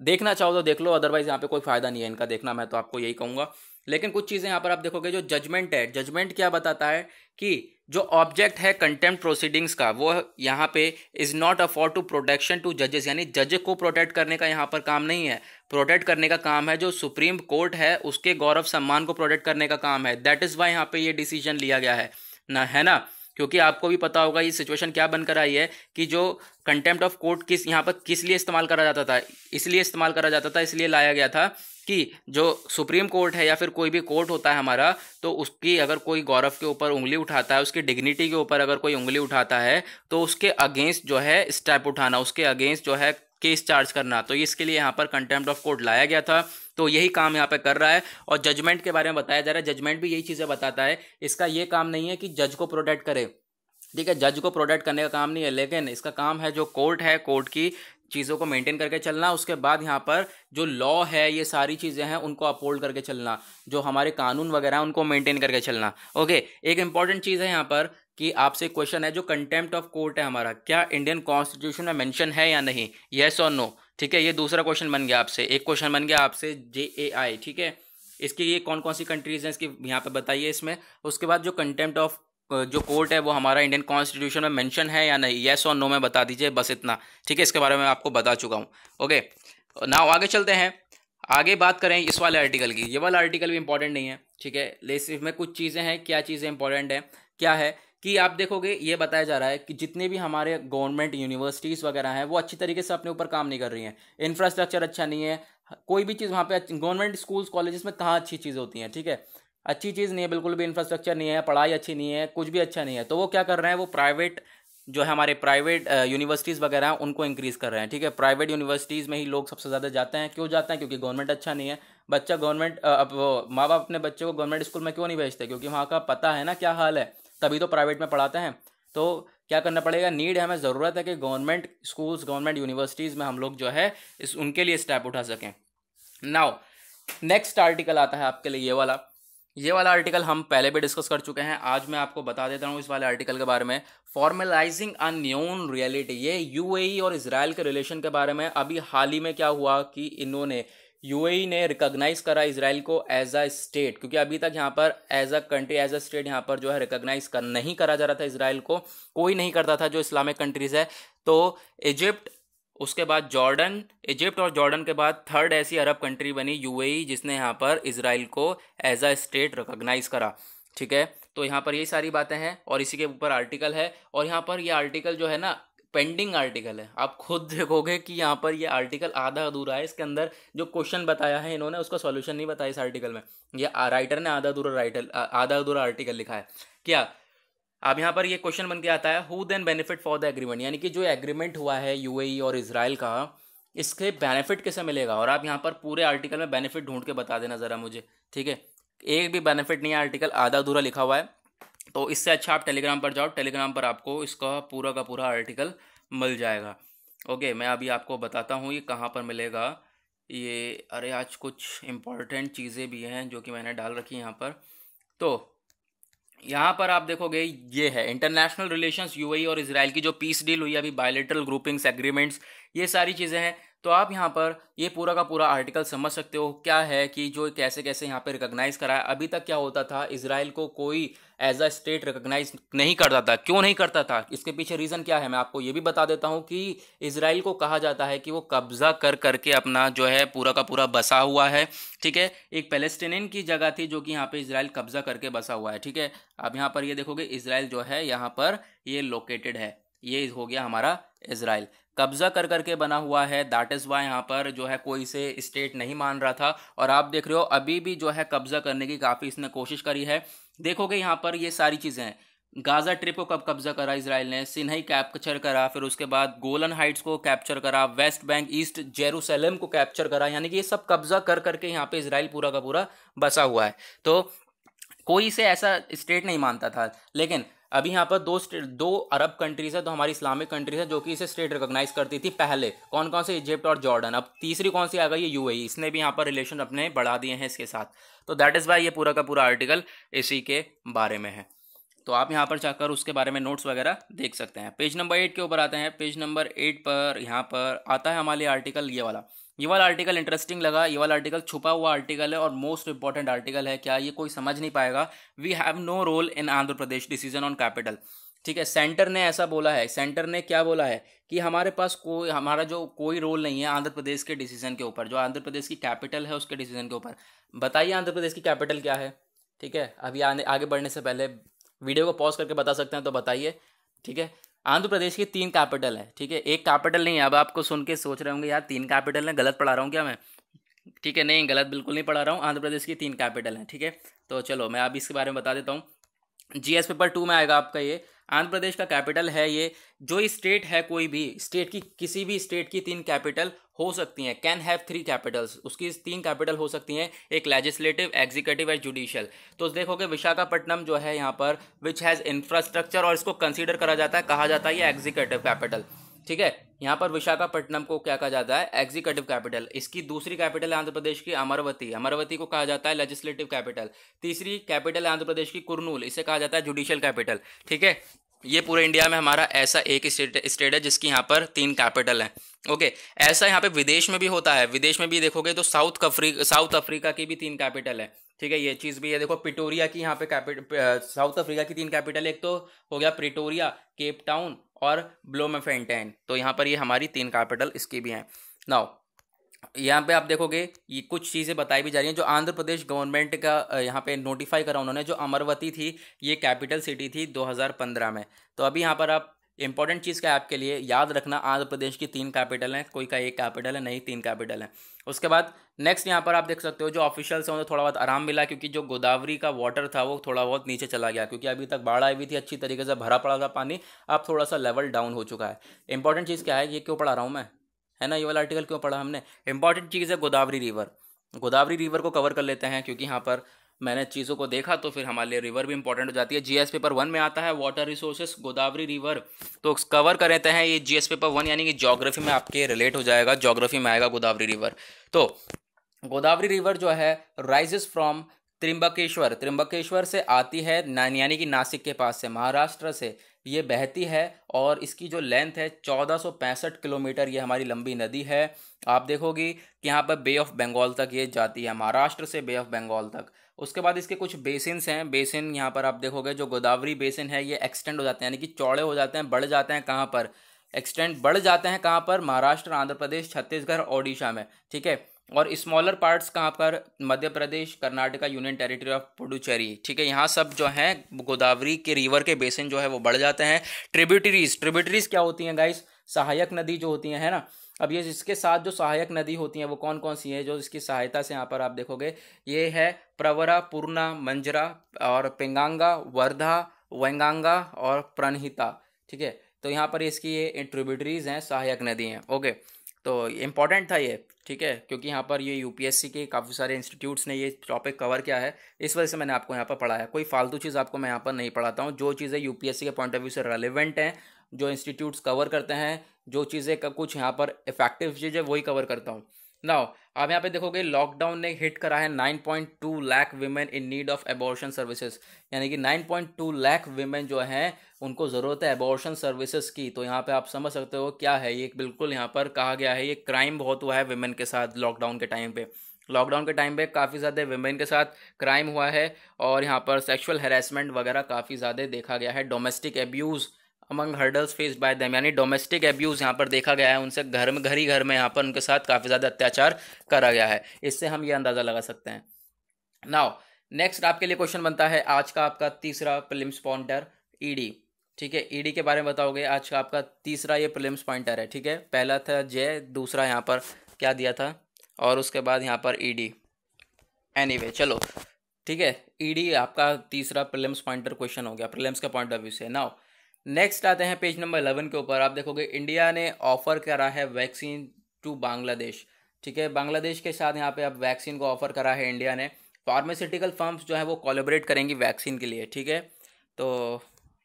देखना चाहो तो देख लो अदरवाइज़ यहाँ पर कोई फ़ायदा नहीं है इनका देखना मैं तो आपको यही कहूँगा लेकिन कुछ चीज़ें यहाँ पर आप देखोगे जो जजमेंट है जजमेंट क्या बताता है कि जो ऑब्जेक्ट है कंटेम्प्ट प्रोसीडिंग्स का वो यहाँ पे is not afford to protection to जजेस यानी जज को प्रोटेक्ट करने का यहाँ पर काम नहीं है प्रोटेक्ट करने का काम है जो सुप्रीम कोर्ट है उसके गौरव सम्मान को प्रोटेक्ट करने का काम है दैट इज़ वाई यहाँ पे ये डिसीजन लिया गया है ना है ना क्योंकि आपको भी पता होगा ये सिचुएशन क्या बनकर आई है कि जो कंटेम्प्ट ऑफ कोर्ट किस यहाँ पर किस लिए इस्तेमाल करा जाता था इसलिए इस्तेमाल करा जाता था इसलिए लाया गया था कि जो सुप्रीम कोर्ट है या फिर कोई भी कोर्ट होता है हमारा तो उसकी अगर कोई गौरव के ऊपर उंगली उठाता है उसकी डिग्निटी के ऊपर अगर कोई उंगली उठाता है तो उसके अगेंस्ट जो है स्टेप उठाना उसके अगेंस्ट जो है केस चार्ज करना तो इसके लिए यहाँ पर कंटेम्प्ट ऑफ कोर्ट लाया गया था तो यही काम यहाँ पे कर रहा है और जजमेंट के बारे में बताया जा रहा है जजमेंट भी यही चीज़ें बताता है इसका ये काम नहीं है कि जज को प्रोटेक्ट करे ठीक है जज को प्रोटेक्ट करने का काम नहीं है लेकिन इसका काम है जो कोर्ट है कोर्ट की चीज़ों को मेंटेन करके चलना उसके बाद यहाँ पर जो लॉ है ये सारी चीज़ें हैं उनको अपोल्ड करके चलना जो हमारे कानून वगैरह हैं उनको मेंटेन करके चलना ओके एक इंपॉर्टेंट चीज़ है यहाँ पर कि आपसे क्वेश्चन है जो कंटेम्प्ट ऑफ कोर्ट है हमारा क्या इंडियन कॉन्स्टिट्यूशन में मैंशन है या नहीं येस और नो ठीक है ये दूसरा क्वेश्चन बन गया आपसे एक क्वेश्चन बन गया आपसे जे ए आई ठीक है इसकी ये कौन कौन सी कंट्रीज हैं इसकी यहाँ पे बताइए इसमें उसके बाद जो कंटेम्प्ट ऑफ जो कोर्ट है वो हमारा इंडियन कॉन्स्टिट्यूशन में मेंशन है या नहीं येस और नो में बता दीजिए बस इतना ठीक है इसके बारे में आपको बता चुका हूँ ओके नाउ आगे चलते हैं आगे बात करें इस वाले आर्टिकल की ये वाला आर्टिकल भी इंपॉर्टेंट नहीं है ठीक है लेकिन इसमें कुछ चीज़ें हैं क्या चीज़ें इंपॉर्टेंट हैं क्या है कि आप देखोगे ये बताया जा रहा है कि जितने भी हमारे गवर्नमेंट यूनिवर्सिटीज़ वगैरह हैं वो अच्छी तरीके से अपने ऊपर काम नहीं कर रही हैं इंफ्रास्ट्रक्चर अच्छा नहीं है कोई भी चीज़ वहाँ पे गवर्नमेंट स्कूल्स कॉलेजेस में कहाँ अच्छी चीज़ होती हैं ठीक है अच्छी चीज़ नहीं है बिल्कुल भी इंफ्रास्ट्रक्चर नहीं है पढ़ाई अच्छी नहीं है कुछ भी अच्छा नहीं है तो वो क्या कर रहे हैं वो प्राइवेट जो है हमारे प्राइवेट यूनिवर्सिटीज़ वगैरह हैं उनको इंक्रीज़ कर रहे हैं ठीक है प्राइवेट यूनिवर्सिटीज़ में ही लोग सबसे ज़्यादा जाते हैं क्यों जाते हैं क्योंकि गवर्नमेंट अच्छा नहीं है बच्चा गवर्नमेंट अब माँ बाप अपने बच्चे को गवर्नमेंट स्कूल में क्यों नहीं भेजते क्योंकि वहाँ का पता है ना क्या हाल है तभी तो प्राइवेट में पढ़ाते हैं तो क्या करना पड़ेगा नीड है हमें ज़रूरत है कि गवर्नमेंट स्कूल्स गवर्नमेंट यूनिवर्सिटीज़ में हम लोग जो है इस उनके लिए स्टेप उठा सकें नाउ नेक्स्ट आर्टिकल आता है आपके लिए ये वाला ये वाला आर्टिकल हम पहले भी डिस्कस कर चुके हैं आज मैं आपको बता देता हूँ इस वाले आर्टिकल के बारे में फॉर्मलाइजिंग अ न्यून रियलिटी ये यूएई e और इसराइल के रिलेशन के बारे में अभी हाल ही में क्या हुआ कि इन्होंने यूएई e ने रिकॉग्नाइज करा इसराइल को एज अ स्टेट क्योंकि अभी तक यहाँ पर as a country as a state यहाँ पर जो है रिकॉग्नाइज कर नहीं करा जा रहा था इसराइल को कोई नहीं करता था जो इस्लामिक कंट्रीज है तो इजिप्ट उसके बाद जॉर्डन इजिप्ट और जॉर्डन के बाद थर्ड ऐसी अरब कंट्री बनी यूएई जिसने यहाँ पर इसराइल को एज अ स्टेट रिकोगनाइज करा ठीक है तो यहाँ पर यही सारी बातें हैं और इसी के ऊपर आर्टिकल है और यहाँ पर ये आर्टिकल जो है ना पेंडिंग आर्टिकल है आप खुद देखोगे कि यहाँ पर ये आर्टिकल आधा अधूरा है इसके अंदर जो क्वेश्चन बताया है इन्होंने उसका सॉल्यूशन नहीं बताया इस आर्टिकल में ये राइटर ने आधा अधूरा राइटर आधा अधूरा आर्टिकल लिखा है क्या अब यहाँ पर ये क्वेश्चन बन के आता है who then benefit for the agreement यानी कि जो एग्रीमेंट हुआ है यूएई e और इसराइल का इसके बेनिफिट कैसे मिलेगा और आप यहाँ पर पूरे आर्टिकल में बेनिफिट ढूंढ के बता देना ज़रा मुझे ठीक है एक भी बेनिफिट नहीं है आर्टिकल आधा अधूरा लिखा हुआ है तो इससे अच्छा आप टेलीग्राम पर जाओ टेलीग्राम पर आपको इसका पूरा का पूरा आर्टिकल मिल जाएगा ओके मैं अभी आपको बताता हूँ ये कहाँ पर मिलेगा ये अरे आज कुछ इम्पॉर्टेंट चीज़ें भी हैं जो कि मैंने डाल रखी है यहाँ पर तो यहाँ पर आप देखोगे ये है इंटरनेशनल रिलेशंस यूएई और इसराइल की जो पीस डील हुई अभी बायोलिटरल ग्रुपिंग्स एग्रीमेंट्स ये सारी चीज़ें हैं तो आप यहाँ पर ये पूरा का पूरा आर्टिकल समझ सकते हो क्या है कि जो कैसे कैसे यहाँ पे रिकोगनाइज कराया अभी तक क्या होता था इसराइल को कोई एज अ स्टेट रिकोगनाइज नहीं करता था क्यों नहीं करता था इसके पीछे रीज़न क्या है मैं आपको ये भी बता देता हूँ कि इसराइल को कहा जाता है कि वो कब्ज़ा कर करके अपना जो है पूरा का पूरा बसा हुआ है ठीक है एक पेलेस्टीन की जगह थी जो कि यहाँ पे इसराइल कब्ज़ा करके बसा हुआ है ठीक है अब यहाँ पर ये देखोगे इसराइल जो है यहाँ पर ये लोकेटेड है ये हो गया हमारा इसराइल कब्जा कर करके बना हुआ है दैट इज़ वाई यहाँ पर जो है कोई से स्टेट नहीं मान रहा था और आप देख रहे हो अभी भी जो है कब्जा करने की काफ़ी इसने कोशिश करी है देखोगे यहाँ पर ये सारी चीज़ें हैं गाजा ट्रिप को कब कब्जा करा इसराइल ने सिन्हई कैप्चर करा फिर उसके बाद गोलन हाइट्स को कैप्चर करा वेस्ट बैंक ईस्ट जेरूसलम को कैप्चर करा यानी कि ये सब कब्जा कर करके यहाँ पे इसराइल पूरा का पूरा बसा हुआ है तो कोई से ऐसा स्टेट नहीं मानता था लेकिन अभी यहाँ पर दो स्टेट दो अरब कंट्रीज है तो हमारी इस्लामिक कंट्रीज है जो कि इसे स्टेट रिकोगनाइज करती थी पहले कौन कौन से इजिप्ट और जॉर्डन अब तीसरी कौन सी आ गई है यू e. इसने भी यहाँ पर रिलेशन अपने बढ़ा दिए हैं इसके साथ तो दैट इज़ वाई ये पूरा का पूरा आर्टिकल इसी के बारे में है तो आप यहाँ पर जाकर उसके बारे में नोट्स वगैरह देख सकते हैं पेज नंबर एट के ऊपर आते हैं पेज नंबर एट पर यहाँ पर आता है हमारे आर्टिकल ये वाला ये वाला आर्टिकल इंटरेस्टिंग लगा ये वाला आर्टिकल छुपा हुआ आर्टिकल है और मोस्ट इंपॉर्टेंट आर्टिकल है क्या ये कोई समझ नहीं पाएगा we have no role in Andhra Pradesh decision on capital ठीक है सेंटर ने ऐसा बोला है सेंटर ने क्या बोला है कि हमारे पास कोई हमारा जो कोई रोल नहीं है आंध्र प्रदेश के डिसीजन के ऊपर जो आंध्र प्रदेश की कैपिटल है उसके डिसीजन के ऊपर बताइए आंध्र प्रदेश की कैपिटल क्या है ठीक है अभी आगे बढ़ने से पहले वीडियो को पॉज करके बता सकते हैं तो बताइए ठीक है आंध्र प्रदेश की तीन कैपिटल है ठीक है एक कैपिटल नहीं है अब आपको सुन के सोच रहे होंगे यार तीन कैपिटल है गलत पढ़ा रहा हूँ क्या मैं ठीक है नहीं गलत बिल्कुल नहीं पढ़ा रहा हूँ आंध्र प्रदेश की तीन कैपिटल है ठीक है तो चलो मैं अब इसके बारे में बता देता हूँ जीएस पेपर टू में आएगा आपका ये आंध्र प्रदेश का कैपिटल है ये जो स्टेट है कोई भी स्टेट की किसी भी स्टेट की तीन कैपिटल हो सकती हैं कैन हैव थ्री कैपिटल्स उसकी तीन कैपिटल हो सकती हैं एक लेजिस्लेटिव एग्जीक्यूटिव एंड जुडिशियल तो देखोगे विशाखापट्टनम जो है यहाँ पर विच हैज़ इंफ्रास्ट्रक्चर और इसको कंसिडर करा जाता है कहा जाता है ये एग्जीक्यूटिव कैपिटल ठीक है यहाँ पर विशाखापट्टनम को क्या कहा जाता है एग्जीक्यूटिव कैपिटल इसकी दूसरी कैपिटल आंध्र प्रदेश की अमरवती अमरवती को कहा जाता है लेजिस्लेटिव कैपिटल तीसरी कैपिटल आंध्र प्रदेश की कुरनूल इसे कहा जाता है जुडिशियल कैपिटल ठीक है ये पूरे इंडिया में हमारा ऐसा एक स्टेट स्टेट है जिसकी यहाँ पर तीन कैपिटल हैं ओके ऐसा यहाँ पे विदेश में भी होता है विदेश में भी देखोगे तो साउथ अफ्रीका साउथ अफ्रीका की भी तीन कैपिटल है ठीक है ये चीज़ भी है देखो पिटोरिया की यहाँ पे कैपिटल साउथ अफ्रीका की तीन कैपिटल एक तो हो गया प्रिटोरिया केप टाउन और ब्लोमेफेंटेन तो यहाँ पर ये हमारी तीन कैपिटल इसकी भी हैं नाउ यहाँ पे आप देखोगे ये कुछ चीज़ें बताई भी जा रही हैं जो आंध्र प्रदेश गवर्नमेंट का यहाँ पे नोटिफाई करा उन्होंने जो अमरवती थी ये कैपिटल सिटी थी 2015 में तो अभी यहाँ पर आप इंपॉर्टेंट चीज़ का आपके लिए याद रखना आंध्र प्रदेश की तीन कैपिटल हैं कोई का एक कैपिटल है नहीं तीन कैपिटल है उसके बाद नेक्स्ट यहाँ पर आप देख सकते हो जो ऑफिशियल्स हैं उन्हें थोड़ा बहुत आराम मिला क्योंकि जो गोदावरी का वाटर था वो थोड़ा बहुत नीचे चला गया क्योंकि अभी तक बाढ़ आई हुई थी अच्छी तरीके से भरा पड़ा था पानी अब थोड़ा सा लेवल डाउन हो चुका है इंपॉर्टेंट चीज़ क्या है ये क्यों पढ़ा रहा हूँ मैं है ना ये वाला आर्टिकल क्यों पढ़ा हमने इंपॉर्टेंट चीज़ है गोदावरी रिवर गोदावरी रिवर को कवर कर लेते हैं क्योंकि यहाँ पर मैंने चीज़ों को देखा तो फिर हमारे लिए रिवर भी इंपॉर्टेंट हो जाती है जीएस पेपर वन में आता है वाटर रिसोर्सेस गोदावरी रिवर तो कवर कर लेते हैं ये जीएस पेपर वन यानी कि जोग्राफी में आपके रिलेट हो जाएगा जोग्राफी में आएगा गोदावरी रिवर तो गोदावरी रिवर जो है राइजेस फ्रॉम त्रिम्बकेश्वर त्रिम्बकेश्वर से आती है यानी कि नासिक के पास से महाराष्ट्र से ये बहती है और इसकी जो लेंथ है चौदह किलोमीटर ये हमारी लंबी नदी है आप देखोगे कि यहाँ पर बे ऑफ बंगाल तक ये जाती है महाराष्ट्र से बे ऑफ बंगाल तक उसके बाद इसके कुछ बेसिनस हैं बेसिन यहाँ पर आप देखोगे जो गोदावरी बेसिन है ये एक्सटेंड हो जाते हैं यानी कि चौड़े हो जाते हैं बढ़ जाते हैं कहाँ पर एक्सटेंड बढ़ जाते हैं कहाँ पर महाराष्ट्र आंध्र प्रदेश छत्तीसगढ़ ओडिशा में ठीक है और स्मॉलर पार्ट्स कहाँ पर Madhya Pradesh Karnataka union territory of Puducherry ठीक है यहाँ सब जो है गोदावरी के रिवर के बेसिन जो है वो बढ़ जाते हैं ट्रिब्यूटरीज ट्रिब्यूटरीज क्या होती हैं गाइस सहायक नदी जो होती हैं है ना अब ये इसके साथ जो सहायक नदी होती हैं वो कौन कौन सी हैं जो इसकी सहायता से यहाँ पर आप देखोगे ये है प्रवरा पूर्णा मंजरा और पेंगांगा वर्धा वैंगांगा और प्रणहिता ठीक है तो यहाँ पर इसकी ये ट्रिब्यूटरीज हैं सहायक नदी हैं ओके तो इम्पॉर्टेंट था ये ठीक है क्योंकि यहाँ पर ये यूपीएससी के काफ़ी सारे इंस्टीट्यूट्स ने ये टॉपिक कवर किया है इस वजह से मैंने आपको यहाँ पर पढ़ाया कोई फालतू चीज़ आपको मैं यहाँ पर नहीं पढ़ाता हूँ जो चीज़ें यूपीएससी के पॉइंट ऑफ व्यू से रेलिवेंट हैं जो इंस्टीट्यूट्स कवर करते हैं जो चीज़ें कुछ यहाँ पर इफेक्टिव चीज़ें वही कवर करता हूँ नाउ आप यहाँ पे देखोगे लॉकडाउन ने हिट करा है 9.2 lakh women in need of abortion services यानी कि 9.2 लाख वीमेन जो हैं उनको ज़रूरत है एबॉर्शन सर्विसेज की तो यहाँ पे आप समझ सकते हो क्या है ये बिल्कुल यहाँ पर कहा गया है ये क्राइम बहुत हुआ है वीमेन के साथ लॉकडाउन के टाइम पे लॉकडाउन के टाइम पे काफ़ी ज़्यादा वेमेन के साथ क्राइम हुआ है और यहाँ पर सेक्सुअल हेरासमेंट वगैरह काफ़ी ज़्यादा देखा गया है domestic abuse among hurdles face by them यानी डोमेस्टिक एब्यूज़ यहाँ पर देखा गया है उनसे घर में घर ही घर में यहाँ पर उनके साथ काफ़ी ज़्यादा अत्याचार करा गया है इससे हम ये अंदाज़ा लगा सकते हैं नाउ नेक्स्ट आपके लिए क्वेश्चन बनता है आज का आपका तीसरा प्रिलिम्स पॉइंटर ईडी ठीक है ईडी e के बारे में बताओगे आज का आपका तीसरा ये प्रिलिम्स पॉइंटर है ठीक है पहला था जय दूसरा यहाँ पर क्या दिया था और उसके बाद यहाँ पर ईडी e एनीवे चलो ठीक है ईडी e आपका तीसरा प्रिलिम्स पॉइंटर क्वेश्चन हो गया प्रिलिम्स का पॉइंट ऑफ व्यू से नाउ नेक्स्ट आते हैं पेज नंबर अलेवन के ऊपर आप देखोगे इंडिया ने ऑफर करा है वैक्सीन टू बांग्लादेश ठीक है बांग्लादेश के साथ यहाँ पे अब वैक्सीन को ऑफर करा है इंडिया ने फार्मास्यूटिकल फर्म्स जो है वो कोलेबरेट करेंगी वैक्सीन के लिए ठीक है तो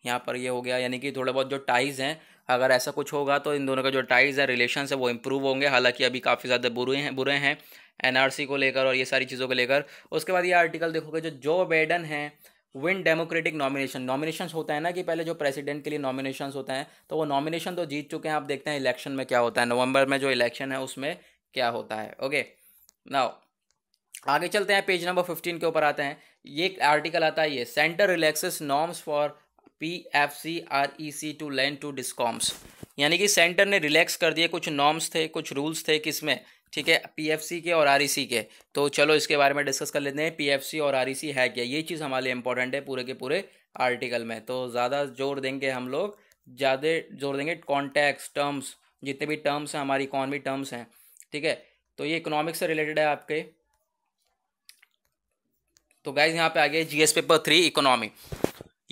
यहाँ पर ये हो गया यानी कि थोड़ा बहुत जो टाइज हैं अगर ऐसा कुछ होगा तो इन दोनों का जो टाइज है रिलेशन है वो इम्प्रूव होंगे हालांकि अभी काफ़ी ज़्यादा बुरे हैं बुरे हैं एनआरसी को लेकर और ये सारी चीज़ों को लेकर उसके बाद ये आर्टिकल देखोगे जो जो बेडन हैं विन डेमोक्रेटिक नॉमिनेशन नॉमिनेशन होता है ना कि पहले जो प्रेसिडेंट के लिए नॉमिनेशन होते हैं तो वो नॉमिनेशन तो जीत चुके हैं आप देखते हैं इलेक्शन में क्या होता है नवंबर में जो इलेक्शन है उसमें क्या होता है ओके नाउ आगे चलते हैं पेज नंबर फिफ्टीन के ऊपर आते हैं ये आर्टिकल आता है ये centre relaxes norms for P F C R E C to land to discoms यानी कि सेंटर ने रिलैक्स कर दिए कुछ नॉर्म्स थे कुछ रूल्स थे किसमें ठीक है पीएफसी के और आरईसी e के तो चलो इसके बारे में डिस्कस कर लेते हैं पीएफसी और आरईसी e है क्या ये चीज़ हमारे लिए इंपॉर्टेंट है पूरे के पूरे आर्टिकल में तो ज़्यादा जोर देंगे हम लोग ज़्यादा जोर देंगे कॉन्टैक्ट टर्म्स जितने भी टर्म्स हैं हमारी इकॉनमी टर्म्स हैं ठीक है तो ये इकोनॉमिक्स से रिलेटेड है आपके तो गाइज यहाँ पे आ गए जीएस पेपर थ्री इकोनॉमी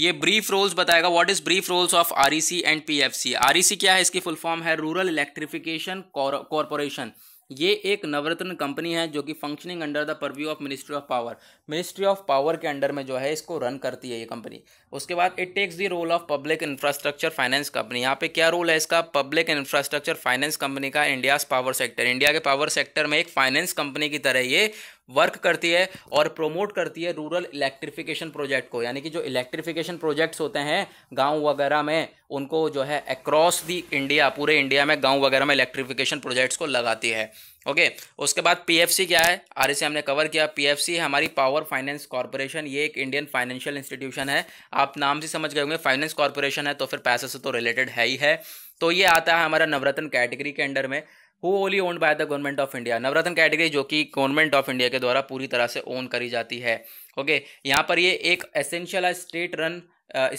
ये ब्रीफ रोल्स बताएगा what is brief roles of REC and PFC REC क्या है इसकी फुल फॉर्म है रूरल इलेक्ट्रिफिकेशन कॉरपोरेशन कौर, ये एक नवरत्न कंपनी है जो कि functioning under the purview of ministry of power ministry of power के अंडर में जो है इसको रन करती है ये कंपनी उसके बाद it takes the role of public infrastructure finance company यहाँ पे क्या रोल है इसका पब्लिक इंफ्रास्ट्रक्चर फाइनेंस कंपनी का इंडियाज पावर सेक्टर इंडिया के पावर सेक्टर में एक फाइनेंस कंपनी की तरह ये वर्क करती है और प्रोमोट करती है रूरल इलेक्ट्रिफिकेशन प्रोजेक्ट को यानी कि जो इलेक्ट्रिफिकेशन प्रोजेक्ट्स होते हैं गांव वगैरह में उनको जो है अक्रॉस दी इंडिया पूरे इंडिया में गांव वगैरह में इलेक्ट्रिफिकेशन प्रोजेक्ट्स को लगाती है ओके उसके बाद पीएफसी क्या है आर e हमने कवर किया पीएफसी हमारी पावर फाइनेंस कॉरपोरेशन ये एक इंडियन फाइनेंशियल इंस्टीट्यूशन है आप नाम से समझ गए होंगे फाइनेंस कॉरपोरेशन है तो फिर पैसे से तो रिलेटेड है ही है तो ये आता है हमारा नवरत्न कैटेगरी के अंडर में wholly owned by the government of India Navratna category जो कि गवर्नमेंट ऑफ इंडिया के द्वारा पूरी तरह से ओन करी जाती है ओके okay, यहाँ पर ये एक एसेंशियल है state run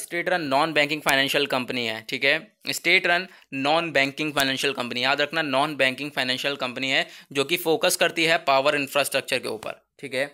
state run non banking financial company है ठीक है state run non banking financial company याद रखना नॉन बैंकिंग फाइनेंशियल कंपनी है जो कि फोकस करती है पावर इंफ्रास्ट्रक्चर के ऊपर ठीक है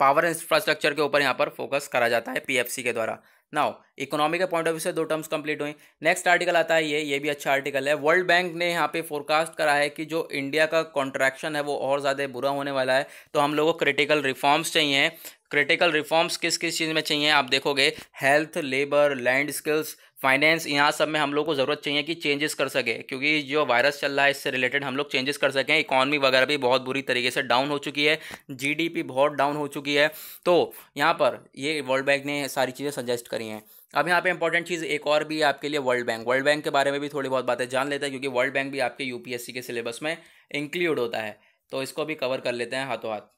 पावर इंफ्रास्ट्रक्चर के ऊपर यहाँ पर फोकस करा जाता है पीएफसी के द्वारा नाउ इकोनॉमी के पॉइंट ऑफ व्यू से दो टर्म्स कंप्लीट हुई नेक्स्ट आर्टिकल आता है ये ये भी अच्छा आर्टिकल है वर्ल्ड बैंक ने यहाँ पे फोरकास्ट करा है कि जो इंडिया का कॉन्ट्रैक्शन है वो और ज़्यादा बुरा होने वाला है तो हम लोगों को क्रिटिकल रिफॉर्म्स चाहिए क्रिटिकल रिफॉर्म्स किस किस चीज़ में चाहिए आप देखोगे health labour land skills finance यहाँ सब में हम लोग को ज़रूरत चाहिए कि चेंजेस कर सके क्योंकि जो वायरस चल रहा है इससे रिलेटेड हम लोग चेंजेस कर सकें इकॉनमी वगैरह भी बहुत बुरी तरीके से डाउन हो चुकी है जीडीपी बहुत डाउन हो चुकी है तो यहाँ पर ये वर्ल्ड बैंक ने सारी चीज़ें सजेस्ट करी हैं अब यहाँ पे इंपॉर्टेंट चीज़ एक और भी आपके लिए वर्ल्ड बैंक वर्ल्ड बैंक के बारे में भी थोड़ी बहुत बातें जान लेते हैं क्योंकि वर्ल्ड बैंक भी आपके यूपीएससी के सिलेबस में इंक्लूड होता है तो इसको भी कवर कर लेते हैं हाथों हाथ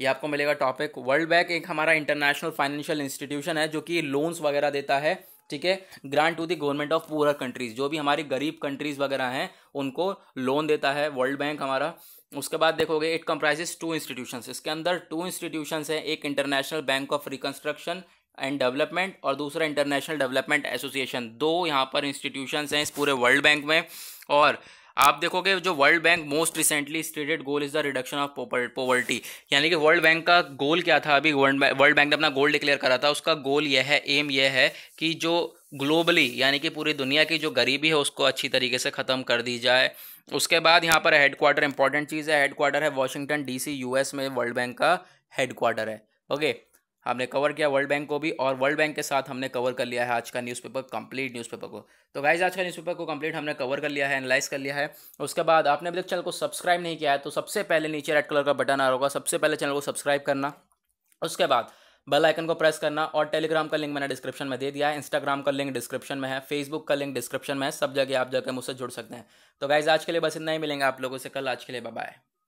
ये आपको मिलेगा टॉपिक वर्ल्ड बैंक एक हमारा इंटरनेशनल फाइनेंशियल इंस्टीट्यूशन है जो कि लोन्स वगैरह देता है ठीक है grant to the government of poor countries जो भी हमारी गरीब कंट्रीज वगैरह हैं उनको लोन देता है वर्ल्ड बैंक हमारा उसके बाद देखोगे इट कंप्राइजेस टू इंस्टीट्यूशंस इसके अंदर टू इंस्टीट्यूशंस हैं एक international bank of reconstruction and development और दूसरा इंटरनेशनल डेवलपमेंट एसोसिएशन दो यहाँ पर इंस्टीट्यूशंस हैं इस पूरे वर्ल्ड बैंक में और आप देखोगे जो world bank most recently stated goal is the reduction of poverty यानी कि वर्ल्ड बैंक का गोल क्या था अभी वर्ल्ड बैंक ने अपना गोल डिक्लेयर करा था उसका गोल यह है एम यह है कि जो ग्लोबली यानी कि पूरी दुनिया की जो गरीबी है उसको अच्छी तरीके से ख़त्म कर दी जाए उसके बाद यहाँ पर हेडक्वार्टर इंपॉर्टेंट चीज़ है हेडक्वार्टर है वॉशिंगटन डी सी में वर्ल्ड बैंक का हेडक्वार्टर है ओके हमने कवर किया वर्ल्ड बैंक को भी और वर्ल्ड बैंक के साथ हमने कवर कर लिया है आज का न्यूज़पेपर कंप्लीट न्यूज़पेपर को तो गाइज आज का न्यूज़पेपर को कंप्लीट हमने कवर कर लिया है एनालाइज कर लिया है उसके बाद आपने अभी तक चैनल को सब्सक्राइब नहीं किया है तो सबसे पहले नीचे रेड कलर का बटन आ रहा होगा सबसे पहले चैनल को सब्सक्राइब करना उसके बाद बेल आइकन को प्रेस करना और टेलीग्राम का लिंक मैंने डिस्क्रिप्शन में दे दिया है इंस्टाग्राम का लिंक डिस्क्रिप्शन में है फेसबुक का लिंक डिस्क्रिप्शन में है सब जगह आप जाकर मुझसे जुड़ सकते हैं तो गाइज आज के लिए बस इतना ही मिलेंगे आप लोगों से कल आज के लिए बाय